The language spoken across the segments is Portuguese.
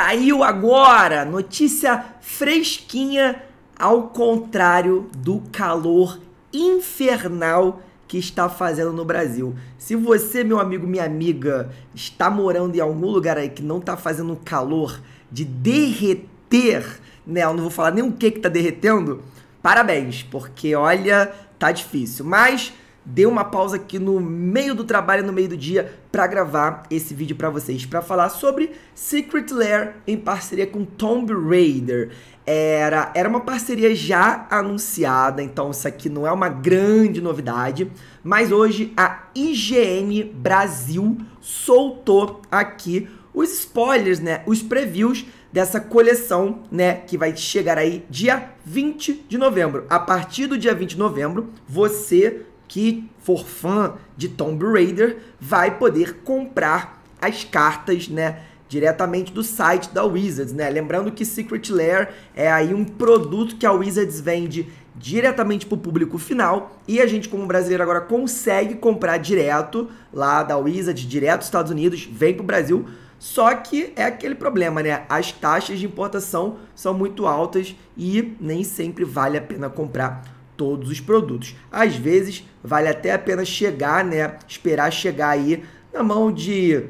Saiu agora, notícia fresquinha, ao contrário do calor infernal que está fazendo no Brasil. Se você, meu amigo, minha amiga, está morando em algum lugar aí que não está fazendo calor de derreter, né? Eu não vou falar nem o que que está derretendo. Parabéns, porque olha, tá difícil. Mas dei uma pausa aqui no meio do trabalho, no meio do dia, para gravar esse vídeo para vocês, para falar sobre Secret Lair em parceria com Tomb Raider. Era, era uma parceria já anunciada, então isso aqui não é uma grande novidade, mas hoje a IGN Brasil soltou aqui os spoilers, né, os previews dessa coleção, né, que vai chegar aí dia 20 de novembro. A partir do dia 20 de novembro, você que for fã de Tomb Raider vai poder comprar as cartas, né? Diretamente do site da Wizards, né? Lembrando que Secret Lair é aí um produto que a Wizards vende diretamente para o público final e a gente, como brasileiro, agora consegue comprar direto lá da Wizards, direto dos Estados Unidos, vem para o Brasil. Só que é aquele problema, né? As taxas de importação são muito altas e nem sempre vale a pena comprar todos os produtos. Às vezes, vale até a pena chegar, né? Esperar chegar aí na mão de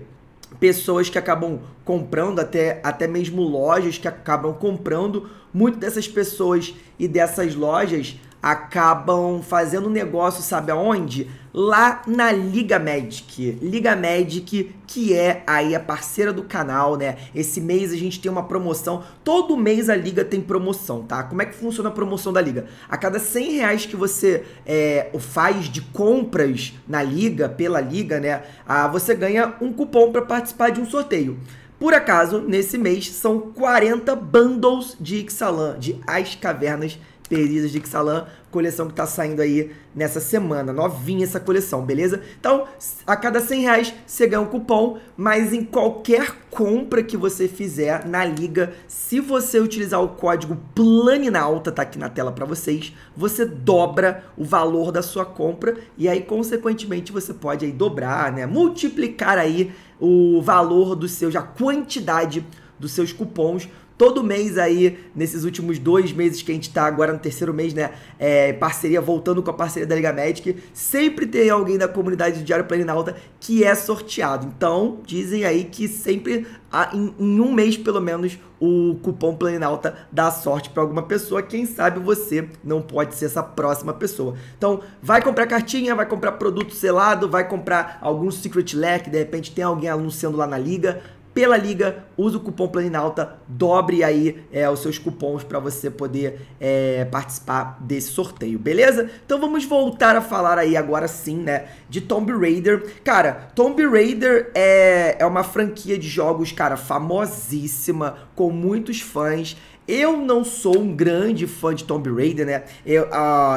pessoas que acabam comprando, até, até mesmo lojas que acabam comprando. Muitas dessas pessoas e dessas lojas acabam fazendo negócio, sabe aonde? lá na Liga Magic. Liga Magic, que é aí a parceira do canal, né? Esse mês a gente tem uma promoção. Todo mês a Liga tem promoção, tá? Como é que funciona a promoção da Liga? A cada 100 reais que você é, faz de compras na Liga, pela Liga, né? Ah, você ganha um cupom para participar de um sorteio. Por acaso, nesse mês, são 40 bundles de Ixalan, de As Cavernas Perdidas de Xalan, coleção que tá saindo aí nessa semana. Novinha essa coleção, beleza? Então, a cada 100 reais você ganha um cupom, mas em qualquer compra que você fizer na liga, se você utilizar o código PLANINALTA, tá aqui na tela para vocês, você dobra o valor da sua compra e aí, consequentemente, você pode aí dobrar, né? Multiplicar aí o valor dos seus, a quantidade dos seus cupons todo mês aí, nesses últimos dois meses que a gente tá agora no terceiro mês, né? É, parceria, voltando com a parceria da Liga Magic, sempre tem alguém da comunidade do Diário Planalta que é sorteado. Então, dizem aí que sempre, em, em um mês pelo menos, o cupom Planalta dá sorte para alguma pessoa. Quem sabe você não pode ser essa próxima pessoa. Então, vai comprar cartinha, vai comprar produto selado, vai comprar algum Secret Lair, de repente tem alguém anunciando lá na liga pela liga, use o cupom Planinalta, dobre aí é, os seus cupons para você poder é, participar desse sorteio, beleza? Então vamos voltar a falar aí agora sim, né, de Tomb Raider. Cara, Tomb Raider é, é uma franquia de jogos, cara, famosíssima, com muitos fãs. Eu não sou um grande fã de Tomb Raider, né? Eu, uh,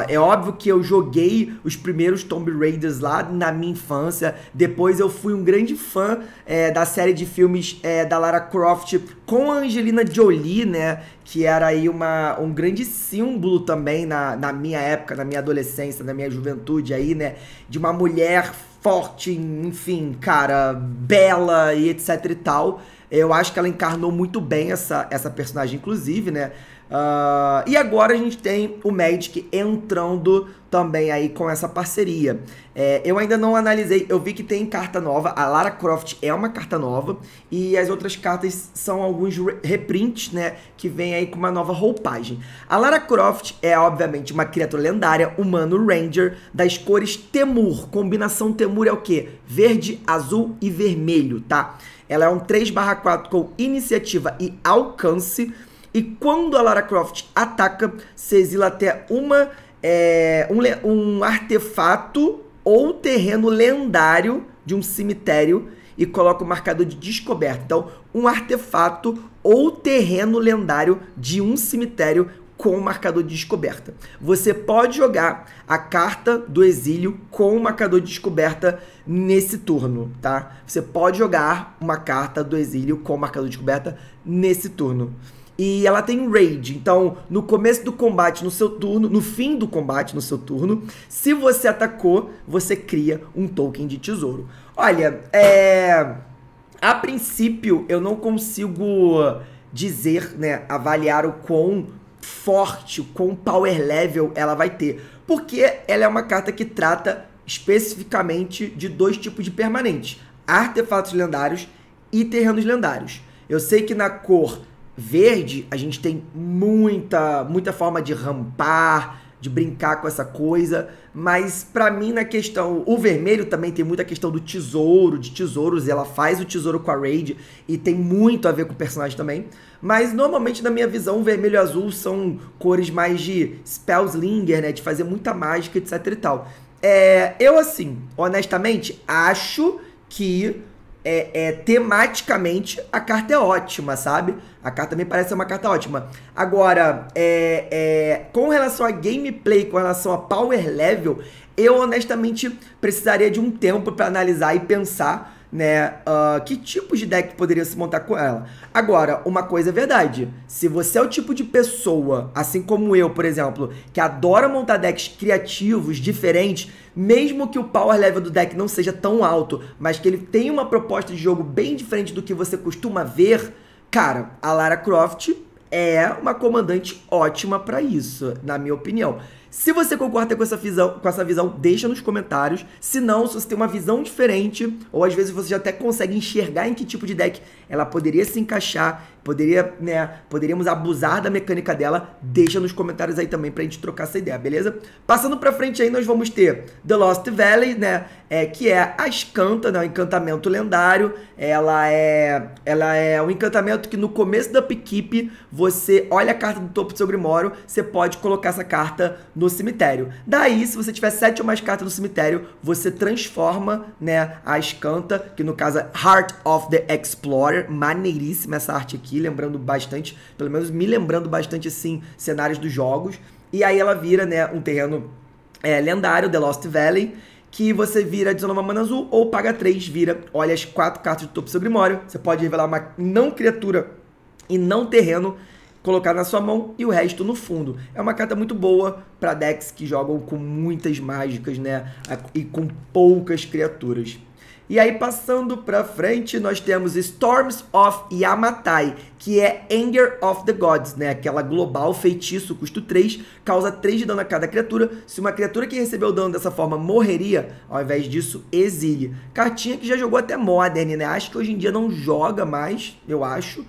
é óbvio que eu joguei os primeiros Tomb Raiders lá na minha infância. Depois eu fui um grande fã é, da série de filmes é, da Lara Croft com a Angelina Jolie, né? Que era aí uma, um grande símbolo também na, na minha época, na minha adolescência, na minha juventude aí, né? De uma mulher forte, enfim, cara, bela e etc e tal. Eu acho que ela encarnou muito bem essa, essa personagem, inclusive, né? Uh, e agora a gente tem o Magic entrando também aí com essa parceria. É, eu ainda não analisei, eu vi que tem carta nova, a Lara Croft é uma carta nova, e as outras cartas são alguns reprints, né, que vem aí com uma nova roupagem. A Lara Croft é, obviamente, uma criatura lendária, humano ranger, das cores Temur. Combinação Temur é o quê? Verde, azul e vermelho, tá? Ela é um 3 4 com iniciativa e alcance, e quando a Lara Croft ataca, se exila até uma, é, um, um artefato ou terreno lendário de um cemitério e coloca o marcador de descoberta. Então, um artefato ou terreno lendário de um cemitério com o marcador de descoberta. Você pode jogar a carta do exílio com o marcador de descoberta nesse turno, tá? Você pode jogar uma carta do exílio com o marcador de descoberta nesse turno e ela tem raid. Então, no começo do combate, no seu turno, no fim do combate, no seu turno, se você atacou, você cria um token de tesouro. Olha, é... a princípio eu não consigo dizer, né, avaliar o quão forte, o quão power level ela vai ter, porque ela é uma carta que trata especificamente de dois tipos de permanentes: artefatos lendários e terrenos lendários. Eu sei que na cor verde, a gente tem muita, muita forma de rampar, de brincar com essa coisa, mas para mim na questão, o vermelho também tem muita questão do tesouro, de tesouros, ela faz o tesouro com a raid e tem muito a ver com o personagem também, mas normalmente na minha visão o vermelho e azul são cores mais de spellslinger, né, de fazer muita mágica, etc e tal. É, eu assim, honestamente, acho que é, é, tematicamente, a carta é ótima, sabe? A carta me parece uma carta ótima. Agora, é, é, com relação a gameplay, com relação a power level, eu honestamente precisaria de um tempo para analisar e pensar né? Uh, que tipos de deck poderia se montar com ela? Agora, uma coisa é verdade. Se você é o tipo de pessoa, assim como eu, por exemplo, que adora montar decks criativos, diferentes, mesmo que o power level do deck não seja tão alto, mas que ele tenha uma proposta de jogo bem diferente do que você costuma ver, cara, a Lara Croft é uma comandante ótima para isso, na minha opinião. Se você concorda com essa visão, com essa visão deixa nos comentários. Se não, se você tem uma visão diferente, ou às vezes você já até consegue enxergar em que tipo de deck ela poderia se encaixar, poderia, né, poderíamos abusar da mecânica dela, deixa nos comentários aí também pra gente trocar essa ideia, beleza? Passando pra frente aí, nós vamos ter The Lost Valley, né, é, que é a Escanta, né, o encantamento lendário, ela é, ela é um encantamento que no começo da upkeep, você olha a carta do topo do seu Grimório, você pode colocar essa carta no cemitério. Daí, se você tiver sete ou mais cartas no cemitério, você transforma, né, a escanta, que no caso é Heart of the Explorer, maneiríssima essa arte aqui, lembrando bastante, pelo menos me lembrando bastante, assim, cenários dos jogos. E aí ela vira, né, um terreno é, lendário, The Lost Valley, que você vira 19 mana azul ou paga 3, vira, olha as quatro cartas do topo do seu grimório, você pode revelar uma não criatura e não terreno colocar na sua mão e o resto no fundo. É uma carta muito boa para decks que jogam com muitas mágicas, né? E com poucas criaturas. E aí, passando para frente, nós temos Storms of Yamatai, que é Anger of the Gods, né? Aquela global feitiço, custo 3, causa 3 de dano a cada criatura. Se uma criatura que recebeu dano dessa forma morreria, ao invés disso, exile. Cartinha que já jogou até Modern, né? Acho que hoje em dia não joga mais, eu acho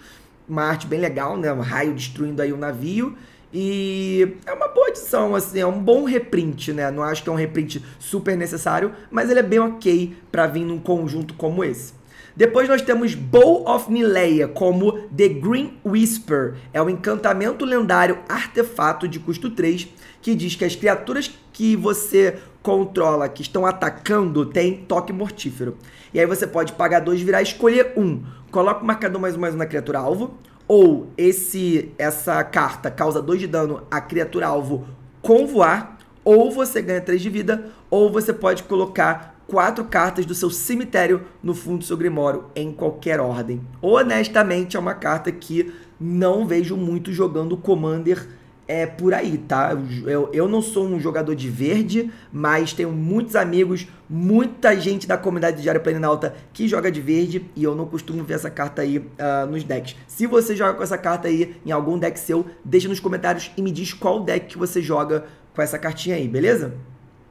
uma arte bem legal, né? Um raio destruindo aí o um navio. E é uma boa edição, assim, é um bom reprint, né? Não acho que é um reprint super necessário, mas ele é bem ok para vir num conjunto como esse. Depois nós temos Bow of Mileia como The Green Whisper. É um encantamento lendário artefato de custo 3 que diz que as criaturas que você controla que estão atacando tem toque mortífero. E aí você pode pagar dois, virar escolher um. Coloca o marcador mais um mais um na criatura alvo. Ou esse essa carta causa dois de dano à criatura alvo com voar. Ou você ganha três de vida. Ou você pode colocar quatro cartas do seu cemitério no fundo do seu grimório em qualquer ordem. Honestamente, é uma carta que não vejo muito jogando Commander é por aí, tá? Eu, eu não sou um jogador de verde, mas tenho muitos amigos, muita gente da comunidade de Diário Planinalta que joga de verde e eu não costumo ver essa carta aí uh, nos decks. Se você joga com essa carta aí em algum deck seu, deixa nos comentários e me diz qual deck que você joga com essa cartinha aí, beleza?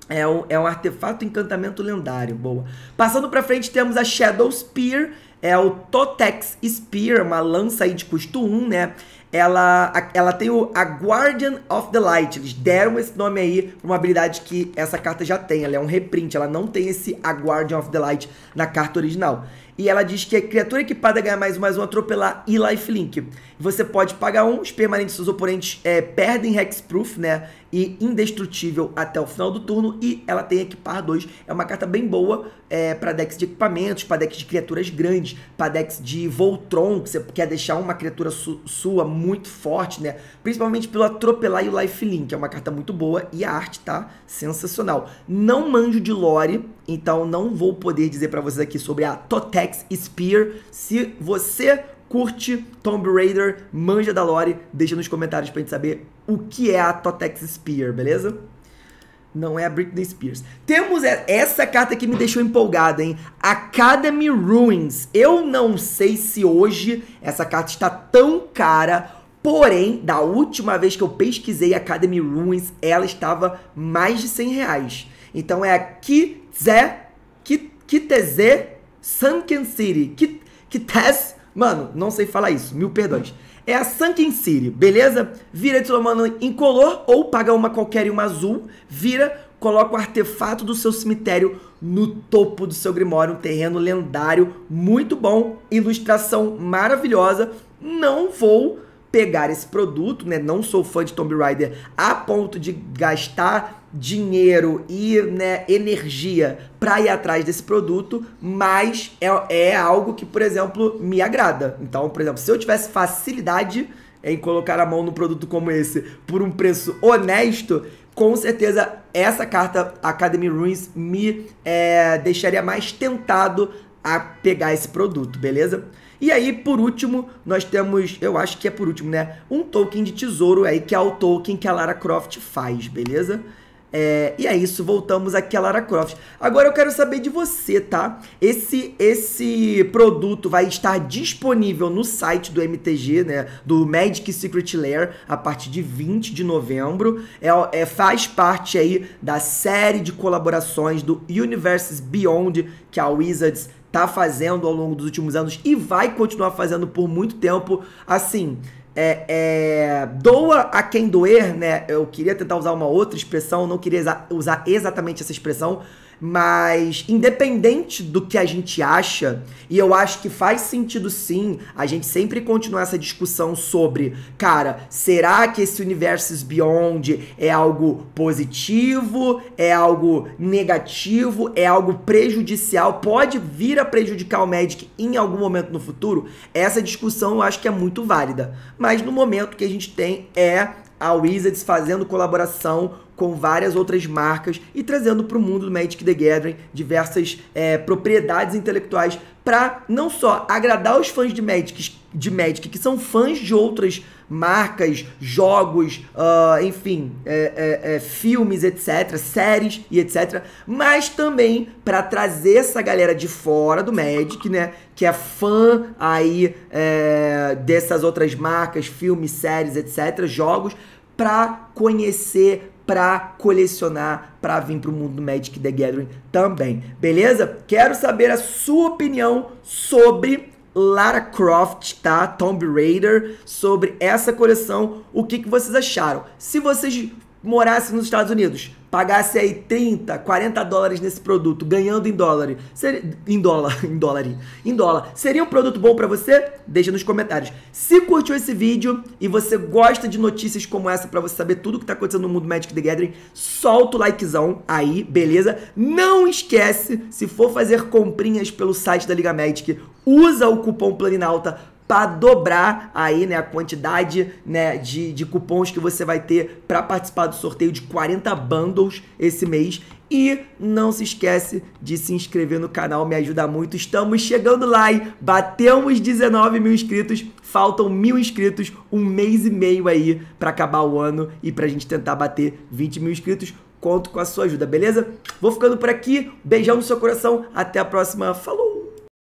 É um, é um artefato encantamento lendário, boa. Passando pra frente temos a Shadow Spear, é o Totex Spear, uma lança aí de custo 1, né? Ela, ela tem o, a Guardian of the Light. Eles deram esse nome aí pra uma habilidade que essa carta já tem. Ela é um reprint, ela não tem esse A Guardian of the Light na carta original. E ela diz que a criatura equipada ganha mais um, mais um, atropelar e lifelink. Você pode pagar um, os permanentes dos oponentes é, perdem hexproof, né? E indestrutível até o final do turno. E ela tem equipar dois. É uma carta bem boa é, eh, para decks de equipamentos, para decks de criaturas grandes, para decks de Voltron, que você quer deixar uma criatura su sua muito forte, né? Principalmente pelo atropelar e o lifelink. É uma carta muito boa e a arte tá sensacional. Não manjo de lore então não vou poder dizer para vocês aqui sobre a Totex Spear. Se você curte Tomb Raider, manja da lore, deixa nos comentários pra gente saber o que é a Totex Spear, beleza? Não é a Britney Spears. Temos essa carta que me deixou empolgado, hein? Academy Ruins. Eu não sei se hoje essa carta está tão cara, porém, da última vez que eu pesquisei Academy Ruins, ela estava mais de 100 reais. Então é aqui Zé, Kitezê, Sunken City. Kites, mano, não sei falar isso, mil perdões. É a Sunken City, beleza? Vira de romano incolor ou paga uma qualquer e uma azul, vira, coloca o artefato do seu cemitério no topo do seu grimório, um terreno lendário, muito bom, ilustração maravilhosa. Não vou pegar esse produto, né? Não sou fã de Tomb Raider a ponto de gastar dinheiro e né, energia para ir atrás desse produto, mas é, é algo que, por exemplo, me agrada. Então, por exemplo, se eu tivesse facilidade em colocar a mão num produto como esse por um preço honesto, com certeza essa carta Academy Ruins me é, deixaria mais tentado a pegar esse produto, beleza? E aí, por último, nós temos, eu acho que é por último, né? Um token de tesouro aí, que é o token que a Lara Croft faz, beleza? É, e é isso, voltamos aqui a Lara Croft. Agora eu quero saber de você, tá? Esse esse produto vai estar disponível no site do MTG, né? Do Magic Secret Lair, a partir de 20 de novembro. É, é, faz parte aí da série de colaborações do Universes Beyond, que a Wizards tá fazendo ao longo dos últimos anos e vai continuar fazendo por muito tempo. Assim, é, é, doa a quem doer, né? Eu queria tentar usar uma outra expressão, não queria usar exatamente essa expressão, mas, independente do que a gente acha, e eu acho que faz sentido sim a gente sempre continuar essa discussão sobre, cara, será que esse Universos Beyond é algo positivo, é algo negativo, é algo prejudicial, pode vir a prejudicar o Magic em algum momento no futuro? Essa discussão eu acho que é muito válida. Mas no momento que a gente tem é a Wizards fazendo colaboração com várias outras marcas e trazendo para o mundo do Magic the Gathering diversas é, propriedades intelectuais para não só agradar os fãs de Magic, de Magic que são fãs de outras marcas, jogos, uh, enfim, é, é, é filmes, etc., séries e etc., mas também para trazer essa galera de fora do Magic, né, que é fã aí é, dessas outras marcas, filmes, séries, etc., jogos, para conhecer, para colecionar, para vir para o mundo do Magic the Gathering também, beleza? Quero saber a sua opinião sobre Lara Croft, tá? Tomb Raider, sobre essa coleção, o que, que vocês acharam? Se vocês morasse nos Estados Unidos, pagasse aí 30, 40 dólares nesse produto, ganhando em dólar, ser, em dólar, em dólar, em dólar, seria um produto bom para você? Deixa nos comentários. Se curtiu esse vídeo e você gosta de notícias como essa para você saber tudo o que tá acontecendo no mundo Magic the Gathering, solta o likezão aí, beleza? Não esquece, se for fazer comprinhas pelo site da Liga Magic, usa o cupom Planinalta para dobrar aí, né, a quantidade, né, de, de cupons que você vai ter para participar do sorteio de 40 bundles esse mês. E não se esquece de se inscrever no canal, me ajuda muito. Estamos chegando lá, hein? Batemos 19 mil inscritos, faltam mil inscritos, um mês e meio aí para acabar o ano e para a gente tentar bater 20 mil inscritos. Conto com a sua ajuda, beleza? Vou ficando por aqui, beijão no seu coração, até a próxima, falou!